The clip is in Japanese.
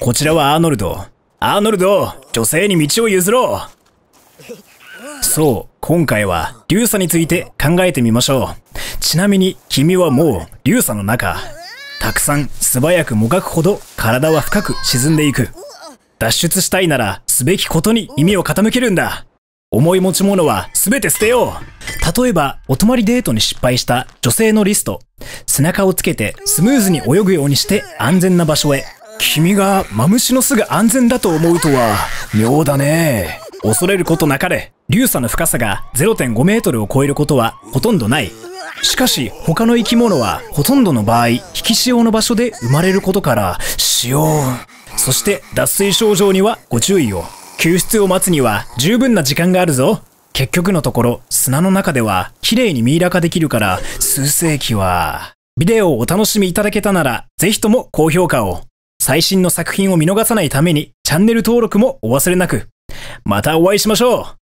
こちらはアーノルド。アーノルド、女性に道を譲ろう。そう、今回は、リュサについて考えてみましょう。ちなみに、君はもう、リュサの中。たくさん、素早くもがくほど、体は深く沈んでいく。脱出したいなら、すべきことに意味を傾けるんだ。重い持ち物は全て捨てよう例えば、お泊まりデートに失敗した女性のリスト。背中をつけてスムーズに泳ぐようにして安全な場所へ。君がマムシの巣が安全だと思うとは、妙だね。恐れることなかれ、流砂の深さが0.5メートルを超えることはほとんどない。しかし、他の生き物はほとんどの場合、引き潮の場所で生まれることから、潮。そして、脱水症状にはご注意を。救出を待つには十分な時間があるぞ。結局のところ、砂の中では綺麗にミイラ化できるから、数世紀は。ビデオをお楽しみいただけたなら、ぜひとも高評価を。最新の作品を見逃さないためにチャンネル登録もお忘れなく。またお会いしましょう